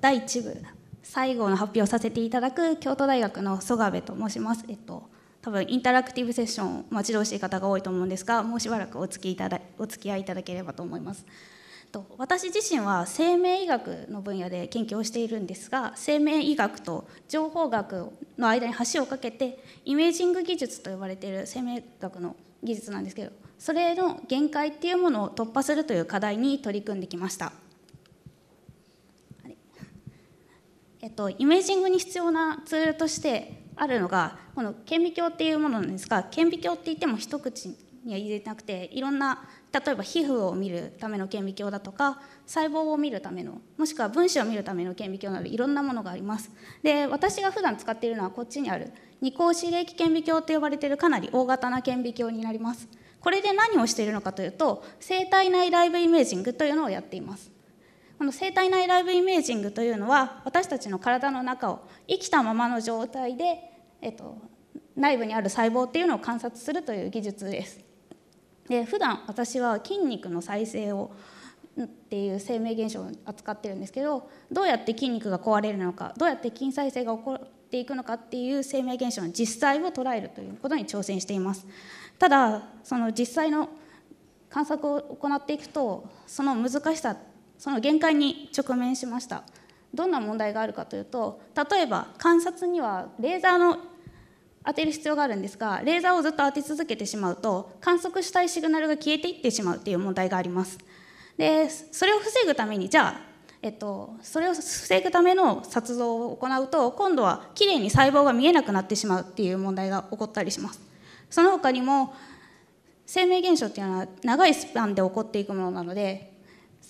第1部最後の発表をさせていただく京都大学の曽我部と申します。えっと多分インタラクティブセッションを待ち遠しい方が多いと思うんですがもうしばらくお付きいただお付き合いいただければと思います。と私自身は生命医学の分野で研究をしているんですが生命医学と情報学の間に橋を架けてイメージング技術と呼ばれている生命学の技術なんですけどそれの限界っていうものを突破するという課題に取り組んできました。えっと、イメージングに必要なツールとしてあるのがこの顕微鏡っていうものなんですが顕微鏡って言っても一口には入れなくていろんな例えば皮膚を見るための顕微鏡だとか細胞を見るためのもしくは分子を見るための顕微鏡などいろんなものがありますで私が普段使っているのはこっちにある二項指令器顕微鏡と呼ばれているかなり大型な顕微鏡になりますこれで何をしているのかというと生体内ライブイメージングというのをやっていますこの生体内ライブイメージングというのは私たちの体の中を生きたままの状態で、えっと、内部にある細胞っていうのを観察するという技術です。で普段私は筋肉の再生をっていう生命現象を扱ってるんですけどどうやって筋肉が壊れるのかどうやって筋再生が起こっていくのかっていう生命現象の実際を捉えるということに挑戦していますただその実際の観察を行っていくとその難しさその限界に直面しましたどんな問題があるかというと例えば観察にはレーザーの当てる必要があるんですがレーザーをずっと当て続けてしまうと観測したいシグナルが消えていってしまうという問題がありますでそれを防ぐためにじゃあえっと、それを防ぐための撮像を行うと今度はきれいに細胞が見えなくなってしまうっていう問題が起こったりしますその他にも生命現象っていうのは長いスパンで起こっていくものなので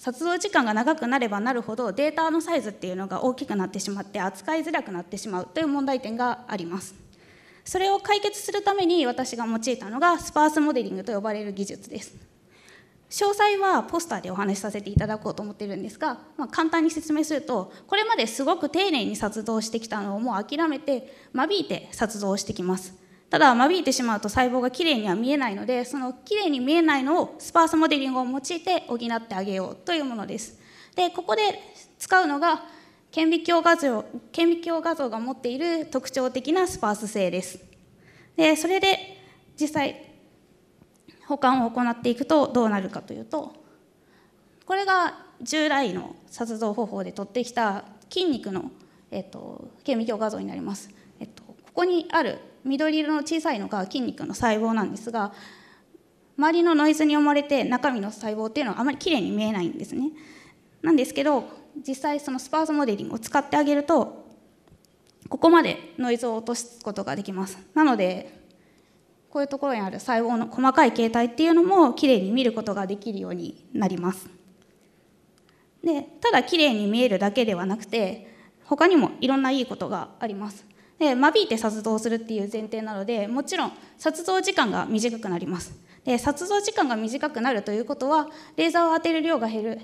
撮像時間が長くなればなるほどデータのサイズっていうのが大きくなってしまって扱いづらくなってしまうという問題点がありますそれを解決するために私が用いたのがスパースモデリングと呼ばれる技術です詳細はポスターでお話しさせていただこうと思ってるんですが、まあ、簡単に説明するとこれまですごく丁寧に撮像してきたのをもう諦めて間引いて撮像してきますただ間引いてしまうと細胞がきれいには見えないのでそのきれいに見えないのをスパースモデリングを用いて補ってあげようというものですでここで使うのが顕微鏡画像顕微鏡画像が持っている特徴的なスパース性ですでそれで実際保管を行っていくとどうなるかというとこれが従来の撮像方法で取ってきた筋肉の、えっと、顕微鏡画像になります、えっと、ここにある緑色の小さいのが筋肉の細胞なんですが周りのノイズに埋もれて中身の細胞っていうのはあまりきれいに見えないんですね。なんですけど実際そのスパーズモデリングを使ってあげるとここまでノイズを落とすことができます。なのでこういうところにある細胞の細かい形態っていうのもきれいに見ることができるようになります。でただきれいに見えるだけではなくて他にもいろんないいことがあります。で間引いて殺動するっていう前提なのでもちろん殺動時間が短くなりますで殺動時間が短くなるということはレーザーを当てる量が減る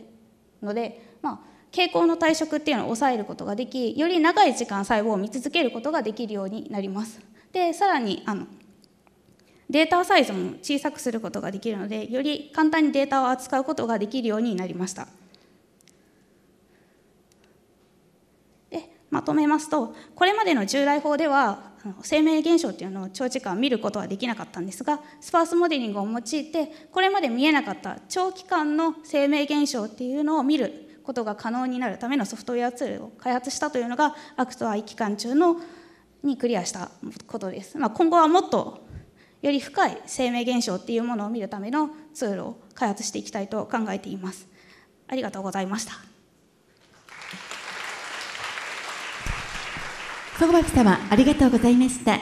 ので、まあ、蛍光の退色っていうのを抑えることができより長い時間細胞を見続けることができるようになりますでさらにあのデータサイズも小さくすることができるのでより簡単にデータを扱うことができるようになりましたまとめますとこれまでの従来法では生命現象というのを長時間見ることはできなかったんですがスパースモデリングを用いてこれまで見えなかった長期間の生命現象っていうのを見ることが可能になるためのソフトウェアツールを開発したというのがアクトア期間中のにクリアしたことです、まあ、今後はもっとより深い生命現象っていうものを見るためのツールを開発していきたいと考えていますありがとうございました小牧様ありがとうございました。